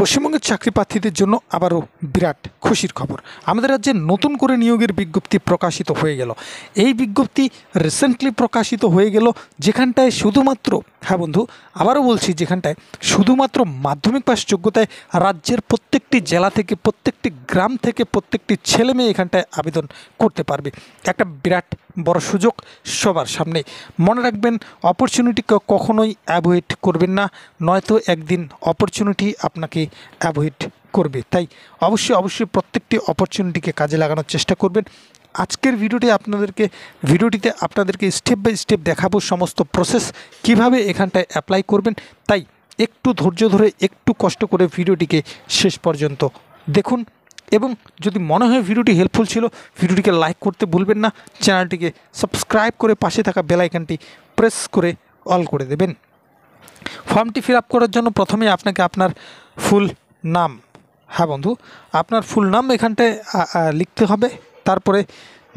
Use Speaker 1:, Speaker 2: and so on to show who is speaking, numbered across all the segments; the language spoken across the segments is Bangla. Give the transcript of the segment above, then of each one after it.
Speaker 1: পশ্চিমবঙ্গের চাকরি প্রার্থীদের জন্য আবারও বিরাট খুশির খবর আমাদের রাজ্যে নতুন করে নিয়োগের বিজ্ঞপ্তি প্রকাশিত হয়ে গেল এই বিজ্ঞপ্তি রিসেন্টলি প্রকাশিত হয়ে গেল যেখানটায় শুধুমাত্র হ্যাঁ বন্ধু আবারও বলছি যেখানটায় শুধুমাত্র মাধ্যমিক পাশ যোগ্যতায় রাজ্যের প্রত্যেকটি জেলা থেকে প্রত্যেকটি গ্রাম থেকে প্রত্যেকটি ছেলে মেয়ে এখানটায় আবেদন করতে পারবে একটা বিরাট বড় সুযোগ সবার সামনে মনে রাখবেন অপরচুনিটি কখনোই অ্যাভয়েড করবেন না নয়তো একদিন অপরচুনিটি আপনাকে অ্যাভয়েড করবে তাই অবশ্যই অবশ্যই প্রত্যেকটি অপরচুনিটিকে কাজে লাগানোর চেষ্টা করবেন আজকের ভিডিওটি আপনাদেরকে ভিডিওটিতে আপনাদেরকে স্টেপ বাই স্টেপ দেখাবো সমস্ত প্রসেস কিভাবে এখানটায় অ্যাপ্লাই করবেন তাই একটু ধৈর্য ধরে একটু কষ্ট করে ভিডিওটিকে শেষ পর্যন্ত দেখুন এবং যদি মনে হয় ভিডিওটি হেল্পফুল ছিল ভিডিওটিকে লাইক করতে ভুলবেন না চ্যানেলটিকে সাবস্ক্রাইব করে পাশে থাকা বেলাইকানটি প্রেস করে অল করে দেবেন ফর্মটি ফিল আপ করার জন্য প্রথমে আপনাকে আপনার ফুল নাম হ্যাঁ বন্ধু আপনার ফুল নাম এখানটায় লিখতে হবে তারপরে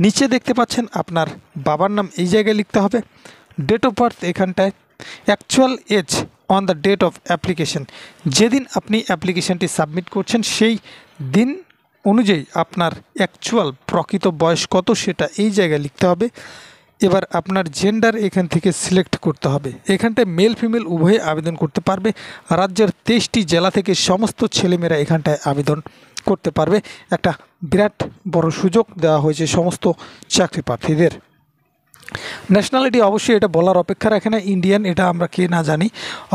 Speaker 1: নিচে দেখতে পাচ্ছেন আপনার বাবার নাম এই জায়গায় লিখতে হবে ডেট অফ বার্থ এখানটায় actual age on the date of application যেদিন আপনি অ্যাপ্লিকেশানটি সাবমিট করছেন সেই দিন অনুযায়ী আপনার অ্যাকচুয়াল প্রকৃত বয়স কত সেটা এই জায়গায় লিখতে হবে এবার আপনার জেন্ডার এখান থেকে সিলেক্ট করতে হবে এখানটায় মেল ফিমেল উভয়ে আবেদন করতে পারবে রাজ্যের তেইশটি জেলা থেকে সমস্ত ছেলেমেয়েরা এখানটায় আবেদন করতে পারবে একটা বিরাট বড় সুযোগ দেওয়া হয়েছে সমস্ত চাকরি প্রার্থীদের ন্যাশনালিটি অবশ্যই এটা বলার অপেক্ষা রাখে না ইন্ডিয়ান এটা আমরা কে না জানি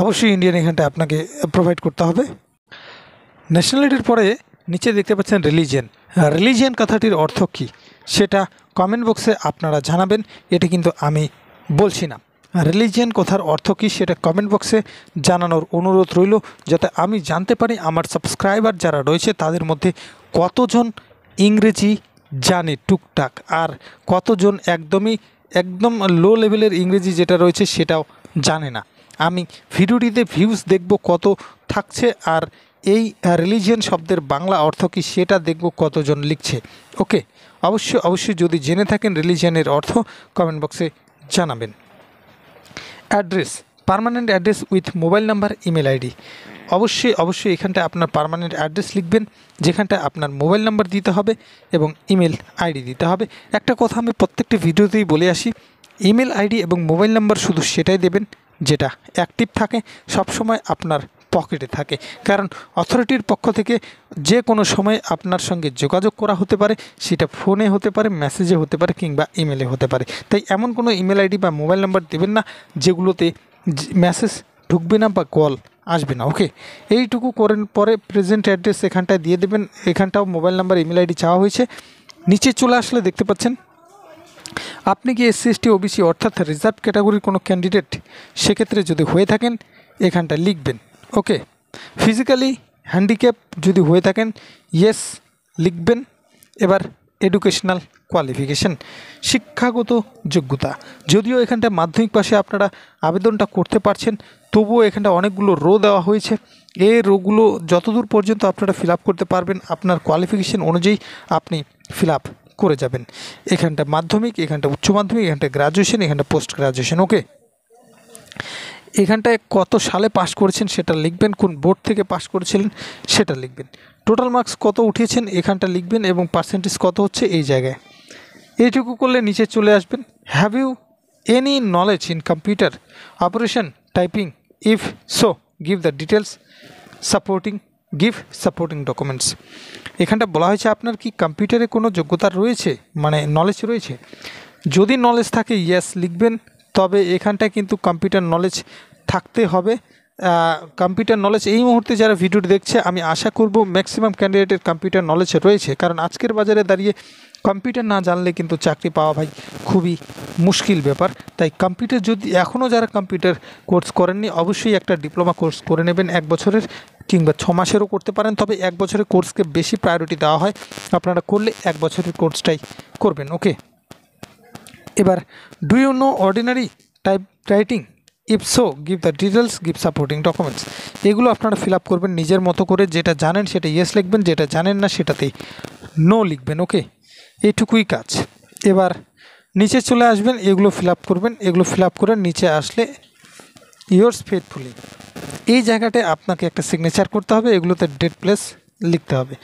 Speaker 1: অবশ্যই ইন্ডিয়ান এখানটায় আপনাকে প্রোভাইড করতে হবে ন্যাশনালিটির পরে নিচে দেখতে পাচ্ছেন রিলিজিয়ান রিলিজিয়ান কথাটির অর্থ কি সেটা কমেন্ট বক্সে আপনারা জানাবেন এটা কিন্তু আমি বলছি না রিলিজিয়ান কথার অর্থ কী সেটা কমেন্ট বক্সে জানানোর অনুরোধ রইল যাতে আমি জানতে পারি আমার সাবস্ক্রাইবার যারা রয়েছে তাদের মধ্যে কতজন ইংরেজি জানে টুকটাক আর কতজন একদমই একদম লো লেভেলের ইংরেজি যেটা রয়েছে সেটাও জানে না আমি ভিডিওটিতে ভিউজ দেখব কত থাকছে আর এই রিলিজিয়ান শব্দের বাংলা অর্থ কি সেটা দেখব কতজন লিখছে ওকে অবশ্যই অবশ্যই যদি জেনে থাকেন রিলিজিয়ানের অর্থ কমেন্ট বক্সে জানাবেন address permanent address with mobile number email ID অবশ্যই অবশ্যই এখানটা আপনার পারমানেন্ট অ্যাড্রেস লিখবেন যেখানটা আপনার মোবাইল নাম্বার দিতে হবে এবং ইমেল আইডি দিতে হবে একটা কথা আমি প্রত্যেকটি ভিডিওতেই বলে আসি ইমেল আইডি এবং মোবাইল নাম্বার শুধু সেটাই দেবেন যেটা অ্যাক্টিভ থাকে সবসময় আপনার পকেটে থাকে কারণ অথরিটির পক্ষ থেকে যে কোনো সময় আপনার সঙ্গে যোগাযোগ করা হতে পারে সেটা ফোনে হতে পারে মেসেজে হতে পারে কিংবা ইমেলে হতে পারে তাই এমন কোনো ইমেল আইডি বা মোবাইল নাম্বার দেবেন না যেগুলোতে মেসেজ ঢুকবে না বা কল আসবে না ওকে এইটুকু করেন পরে প্রেজেন্ট অ্যাড্রেস এখানটায় দিয়ে দেবেন এখানটাও মোবাইল নাম্বার ইমেল আইডি চাওয়া হয়েছে নিচে চলে আসলে দেখতে পাচ্ছেন আপনি কি এসসি এসটি ওবিসি অর্থাৎ রিজার্ভ ক্যাটাগরির কোনো ক্যান্ডিডেট সেক্ষেত্রে যদি হয়ে থাকেন এখানটা লিখবেন ওকে ফিজিক্যালি হ্যান্ডিক্যাপ যদি হয়ে থাকেন ইয়েস লিখবেন এবার এডুকেশনাল কোয়ালিফিকেশান শিক্ষাগত যোগ্যতা যদিও এখানটা মাধ্যমিক পাশে আপনারা আবেদনটা করতে পারছেন তবুও এখানটা অনেকগুলো রো দেওয়া হয়েছে এই রোগুলো যতদূর পর্যন্ত আপনারা ফিল করতে পারবেন আপনার কোয়ালিফিকেশান অনুযায়ী আপনি ফিল করে যাবেন এখানটা মাধ্যমিক এখানটা উচ্চ মাধ্যমিক এখানটা গ্রাজুয়েশন এখানটা পোস্ট গ্রাজুয়েশন ওকে এখানটায় কত সালে পাশ করেছেন সেটা লিখবেন কোন বোর্ড থেকে পাশ করেছিলেন সেটা লিখবেন টোটাল মার্কস কত উঠিয়েছেন এখানটা লিখবেন এবং পার্সেন্টেজ কত হচ্ছে এই জায়গায় এইটুকু করলে নিচে চলে আসবেন have you any knowledge in computer operation typing if so give the details supporting give supporting documents এখানটা বলা হয়েছে আপনার কি কম্পিউটারে কোনো যোগ্যতা রয়েছে মানে নলেজ রয়েছে যদি নলেজ থাকে ইয়েস লিখবেন তবে এখানটা কিন্তু কম্পিউটার নলেজ থাকতে হবে কম্পিউটার নলেজ এই মুহূর্তে যারা ভিডিওটি দেখছে আমি আশা করব ম্যাক্সিমাম ক্যান্ডিডেটের কম্পিউটার নলেজ রয়েছে কারণ আজকের বাজারে দাঁড়িয়ে কম্পিউটার না জানলে কিন্তু চাকরি পাওয়া ভাই খুবই মুশকিল ব্যাপার তাই কম্পিউটার যদি এখনও যারা কম্পিউটার কোর্স করেননি অবশ্যই একটা ডিপ্লোমা কোর্স করে নেবেন এক বছরের কিংবা ছ মাসেরও করতে পারেন তবে এক বছরের কোর্সকে বেশি প্রায়োরিটি দেওয়া হয় আপনারা করলে এক বছরের কোর্সটাই করবেন ওকে এবার do you know ordinary type writing if so give the details give supporting documents এগুলো আপনারা ফিল আপ করবেন নিজের মতো করে যেটা জানেন সেটা ইয়েস লিখবেন যেটা জানেন না সেটাতে নো লিখবেন ওকে এইটুকুই কাজ এবার নিচে চলে আসবেন এগুলো ফিল আপ করবেন এগুলো ফিল আপ করে নিচে আসলে ইয়োর্স ফেথফুলি এই জায়গাটায় আপনাকে একটা সিগনেচার করতে হবে এগুলোতে ডেট প্লেস লিখতে হবে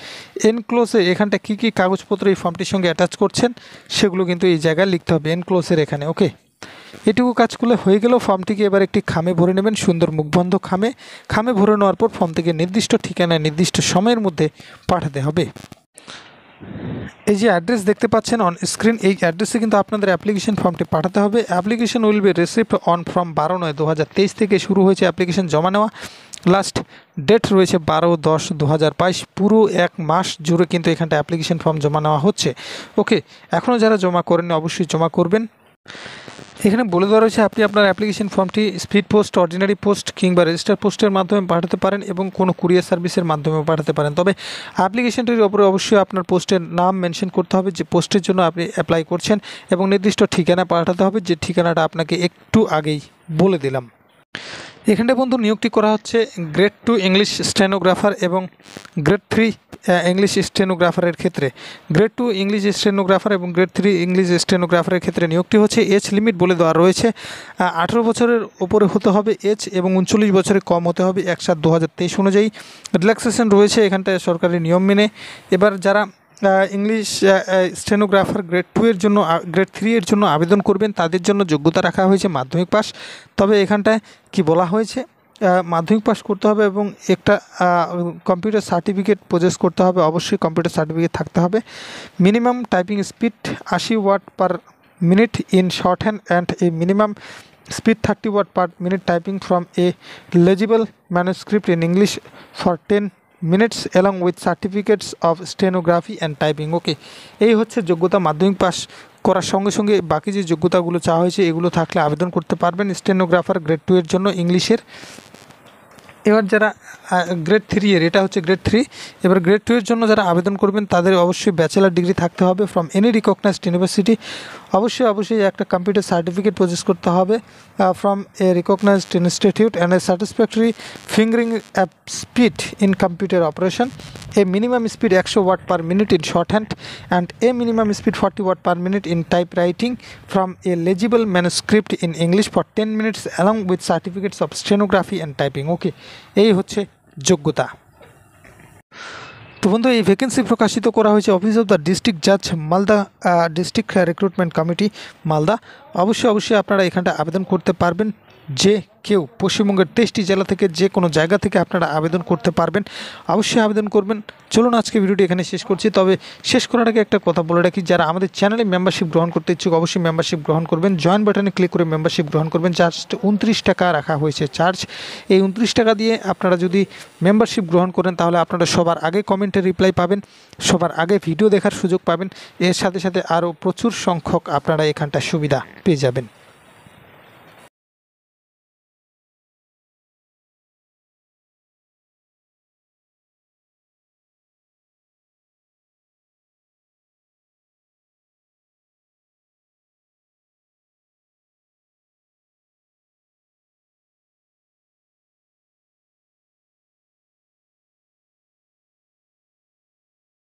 Speaker 1: এনক্লোসে এখানটা কি কি কাগজপত্র এই ফর্মটির সঙ্গে অ্যাটাচ করছেন সেগুলো কিন্তু এই জায়গায় লিখতে হবে এনক্লোসের এখানে ওকে এটুকু কাজ করলে হয়ে গেলেও ফর্মটিকে এবার একটি খামে ভরে নেবেন সুন্দর মুখবন্ধ খামে খামে ভরে নেওয়ার পর ফর্ম থেকে নির্দিষ্ট ঠিকানায় নির্দিষ্ট সময়ের মধ্যে পাঠাতে হবে এই যে অ্যাড্রেস দেখতে পাচ্ছেন অন স্ক্রিন এই অ্যাড্রেসে কিন্তু আপনাদের অ্যাপ্লিকেশন ফর্মটি পাঠাতে হবে application will be received on form বারো নয় দু থেকে শুরু হয়েছে অ্যাপ্লিকেশন জমা নেওয়া লাস্ট ডেট রয়েছে বারো দশ দু পুরো এক মাস জুড়ে কিন্তু এখানটা অ্যাপ্লিকেশন ফর্ম জমা নেওয়া হচ্ছে ওকে এখনও যারা জমা করেননি অবশ্যই জমা করবেন এখানে বলে দেওয়া রয়েছে আপনি আপনার অ্যাপ্লিকেশন ফর্মটি স্পিড পোস্ট অর্ডিনারি পোস্ট কিংবা রেজিস্টার পোস্টের মাধ্যমে পাঠাতে পারেন এবং কোনো কুরিয়ার সার্ভিসের মাধ্যমে পাঠাতে পারেন তবে অ্যাপ্লিকেশনটির ওপরে অবশ্যই আপনার পোস্টের নাম মেনশন করতে হবে যে পোস্টের জন্য আপনি অ্যাপ্লাই করছেন এবং নির্দিষ্ট ঠিকানা পাঠাতে হবে যে ঠিকানাটা আপনাকে একটু আগেই বলে দিলাম এখানটা বন্ধু নিয়োগটি করা হচ্ছে গ্রেড টু ইংলিশ স্টেনোগ্রাফার এবং গ্রেড থ্রি ইংলিশ স্টেনোগ্রাফারের ক্ষেত্রে গ্রেড টু ইংলিশ স্টেনোগ্রাফার এবং গ্রেড থ্রি ইংলিশ স্টেনোগ্রাফারের ক্ষেত্রে নিয়োগটি হচ্ছে এজ লিমিট বলে দেওয়া রয়েছে আঠেরো বছরের ওপরে হতে হবে এজ এবং উনচল্লিশ বছরে কম হতে হবে এক সাত দু অনুযায়ী রিল্যাক্সেশন রয়েছে এখানটায় সরকারি নিয়ম মেনে এবার যারা ইংলিশ স্টেনোগ্রাফার গ্রেড টু এর জন্য গ্রেড থ্রি এর জন্য আবেদন করবেন তাদের জন্য যোগ্যতা রাখা হয়েছে মাধ্যমিক পাস তবে এখানটায় কি বলা হয়েছে মাধ্যমিক পাস করতে হবে এবং একটা কম্পিউটার সার্টিফিকেট প্রজেস করতে হবে অবশ্যই কম্পিউটার সার্টিফিকেট থাকতে হবে মিনিমাম টাইপিং স্পিড আশি word per minute in shorthand and a minimum speed thirty word per minute typing from a legible manuscript in English for ten minutes along with certificates of stenography and typing okay এই হচ্ছে যোগ্যতা মাধ্যমিক পাস করার সঙ্গে সঙ্গে বাকি যে যোগ্যতাগুলো চাওয়া হয়েছে এগুলো থাকলে আবেদন করতে পারবেন স্টেনোগ্রাফার গ্রেড টু এর জন্য ইংলিশের এবার যারা গ্রেড থ্রি এর এটা হচ্ছে গ্রেড থ্রি এবার গ্রেড টু এর জন্য যারা আবেদন করবেন তাদের অবশ্যই ব্যাচেলার ডিগ্রি থাকতে হবে ফ্রম এনি রিকগনাইজড ইউনিভার্সিটি অবশ্যই অবশ্যই একটা কম্পিউটার সার্টিফিকেট প্রজেস করতে হবে from a recognized institute and a satisfactory fingering of speed in computer operation a minimum speed একশো word per minute in shorthand and a minimum speed forty word per minute in typewriting from a legible manuscript in English for ten minutes along with certificates of stenography and typing okay এই হচ্ছে যোগ্যতা তো বন্ধু এই ভ্যাকেন্সি প্রকাশিত করা হয়েছে অফিস অফ দ্য ডিস্ট্রিক্ট জাজ Malda district recruitment committee Malda অবশ্যই অবশ্যই আপনারা এখানটা আবেদন করতে পারবেন যে কেউ পশ্চিমবঙ্গের তেইশটি জেলা থেকে যে কোনো জায়গা থেকে আপনারা আবেদন করতে পারবেন অবশ্যই আবেদন করবেন চলুন আজকে ভিডিওটি এখানে শেষ করছি তবে শেষ করার আগে একটা কথা বলে রাখি যারা আমাদের চ্যানেলে মেম্বারশিপ গ্রহণ করতে ইচ্ছুক অবশ্যই মেম্বারশিপ গ্রহণ করবেন জয়েন বাটনে ক্লিক করে মেম্বারশিপ গ্রহণ করবেন জাস্ট উনত্রিশ টাকা রাখা হয়েছে চার্জ এই উনত্রিশ টাকা দিয়ে আপনারা যদি মেম্বারশিপ গ্রহণ করেন তাহলে আপনারা সবার আগে কমেন্টে রিপ্লাই পাবেন সবার আগে ভিডিও দেখার সুযোগ পাবেন এর সাথে সাথে আরও প্রচুর সংখ্যক আপনারা এখানটা সুবিধা পেয়ে যাবেন